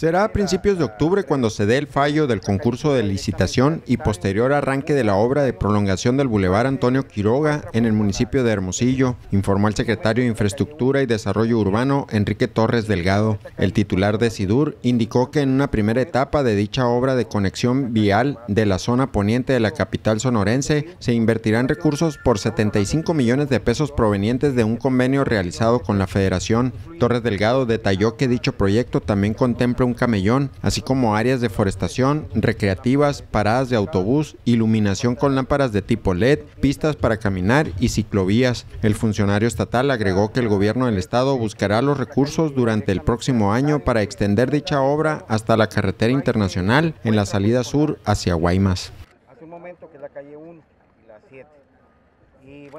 Será a principios de octubre cuando se dé el fallo del concurso de licitación y posterior arranque de la obra de prolongación del Boulevard Antonio Quiroga en el municipio de Hermosillo, informó el secretario de Infraestructura y Desarrollo Urbano, Enrique Torres Delgado. El titular de SIDUR indicó que en una primera etapa de dicha obra de conexión vial de la zona poniente de la capital sonorense se invertirán recursos por 75 millones de pesos provenientes de un convenio realizado con la Federación. Torres Delgado detalló que dicho proyecto también contempla camellón, así como áreas de forestación, recreativas, paradas de autobús, iluminación con lámparas de tipo LED, pistas para caminar y ciclovías. El funcionario estatal agregó que el gobierno del estado buscará los recursos durante el próximo año para extender dicha obra hasta la carretera internacional en la salida sur hacia Guaymas. Hace